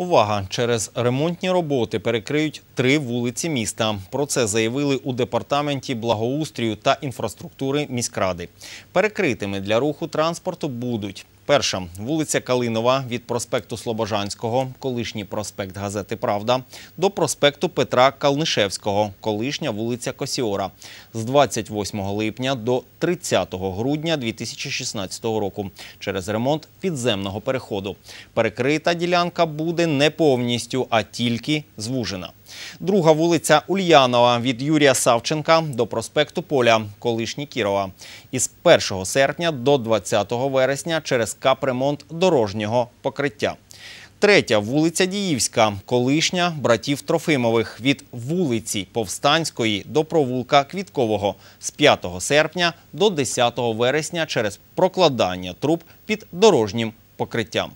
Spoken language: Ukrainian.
Увага! Через ремонтні роботи перекриють три вулиці міста. Про це заявили у департаменті благоустрію та інфраструктури міськради. Перекритими для руху транспорту будуть Перша вулиця Калинова від проспекту Слобожанського, колишній проспект газети Правда, до проспекту Петра Калнишевського, колишня вулиця Косіора, з 28 липня до 30 грудня 2016 року через ремонт підземного переходу. Перекрита ділянка буде не повністю, а тільки звужена. Друга вулиця Ульянова від Юрія Савченка до проспекту Поля, колишні Кірова. Із 1 серпня до 20 вересня через капремонт дорожнього покриття. Третя вулиця Діївська, колишня братів Трофимових від вулиці Повстанської до провулка Квіткового з 5 серпня до 10 вересня через прокладання труб під дорожнім покриттям.